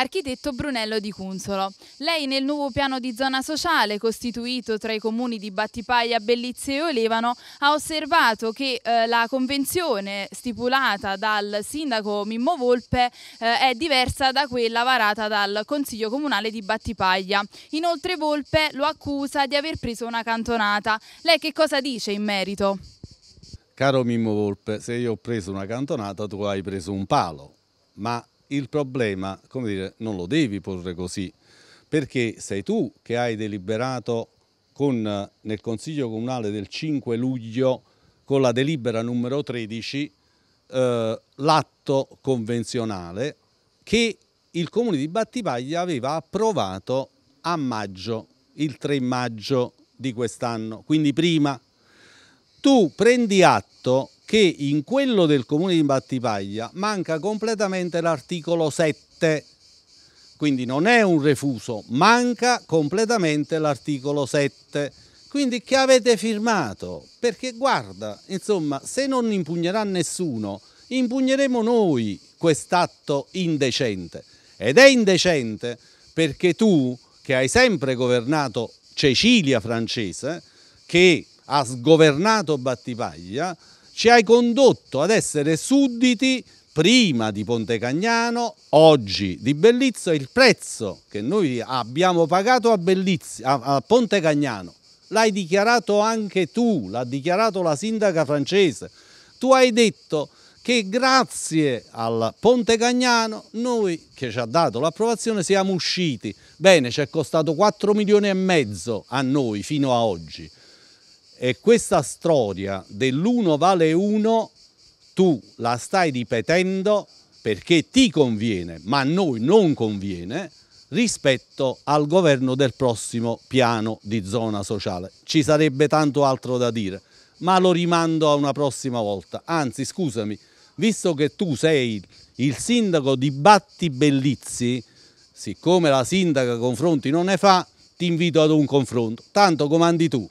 architetto Brunello di Cunzolo. Lei nel nuovo piano di zona sociale costituito tra i comuni di Battipaglia, Bellizze e Olevano ha osservato che eh, la convenzione stipulata dal sindaco Mimmo Volpe eh, è diversa da quella varata dal Consiglio Comunale di Battipaglia. Inoltre Volpe lo accusa di aver preso una cantonata. Lei che cosa dice in merito? Caro Mimmo Volpe, se io ho preso una cantonata tu hai preso un palo, ma il problema, come dire, non lo devi porre così, perché sei tu che hai deliberato con, nel Consiglio Comunale del 5 luglio con la delibera numero 13 eh, l'atto convenzionale che il Comune di Battipaglia aveva approvato a maggio, il 3 maggio di quest'anno, quindi prima. Tu prendi atto che in quello del comune di Battipaglia manca completamente l'articolo 7. Quindi non è un refuso, manca completamente l'articolo 7. Quindi che avete firmato? Perché guarda, insomma, se non impugnerà nessuno, impugneremo noi quest'atto indecente. Ed è indecente perché tu, che hai sempre governato Cecilia francese, che ha sgovernato Battipaglia, ci hai condotto ad essere sudditi prima di Ponte Cagnano, oggi di Bellizzo, il prezzo che noi abbiamo pagato a, Bellizzo, a, a Ponte Cagnano. L'hai dichiarato anche tu, l'ha dichiarato la sindaca francese. Tu hai detto che grazie al Ponte Cagnano noi che ci ha dato l'approvazione siamo usciti. Bene, ci è costato 4 milioni e mezzo a noi fino a oggi. E questa storia dell'uno vale uno, tu la stai ripetendo perché ti conviene, ma a noi non conviene, rispetto al governo del prossimo piano di zona sociale. Ci sarebbe tanto altro da dire, ma lo rimando a una prossima volta. Anzi, scusami, visto che tu sei il sindaco di Batti Bellizzi, siccome la sindaca confronti non ne fa, ti invito ad un confronto. Tanto comandi tu.